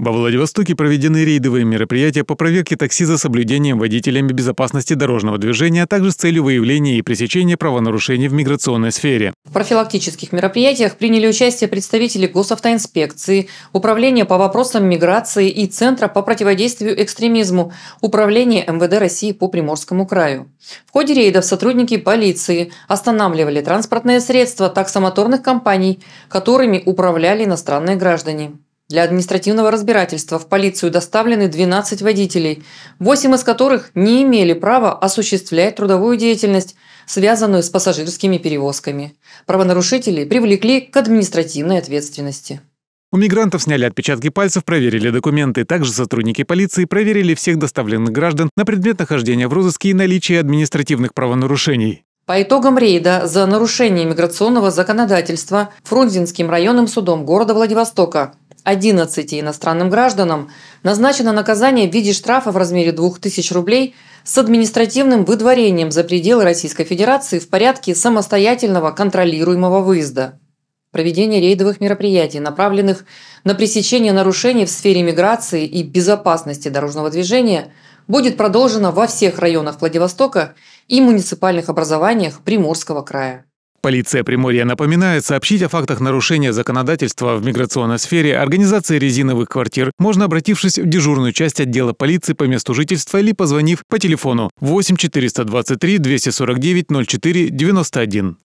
Во Владивостоке проведены рейдовые мероприятия по проверке такси за соблюдением водителями безопасности дорожного движения, а также с целью выявления и пресечения правонарушений в миграционной сфере. В профилактических мероприятиях приняли участие представители Госавтоинспекции, Управления по вопросам миграции и Центра по противодействию экстремизму, Управления МВД России по Приморскому краю. В ходе рейдов сотрудники полиции останавливали транспортные средства таксомоторных компаний, которыми управляли иностранные граждане. Для административного разбирательства в полицию доставлены 12 водителей, 8 из которых не имели права осуществлять трудовую деятельность, связанную с пассажирскими перевозками. Правонарушителей привлекли к административной ответственности. У мигрантов сняли отпечатки пальцев, проверили документы. Также сотрудники полиции проверили всех доставленных граждан на предмет нахождения в розыске и наличие административных правонарушений. По итогам рейда за нарушение миграционного законодательства Фрунзенским районным судом города Владивостока 11 иностранным гражданам назначено наказание в виде штрафа в размере 2000 рублей с административным выдворением за пределы Российской Федерации в порядке самостоятельного контролируемого выезда. Проведение рейдовых мероприятий, направленных на пресечение нарушений в сфере миграции и безопасности дорожного движения, будет продолжено во всех районах Владивостока и муниципальных образованиях Приморского края. Полиция Приморья напоминает, сообщить о фактах нарушения законодательства в миграционной сфере организации резиновых квартир можно обратившись в дежурную часть отдела полиции по месту жительства или позвонив по телефону 8 423 249 04 91.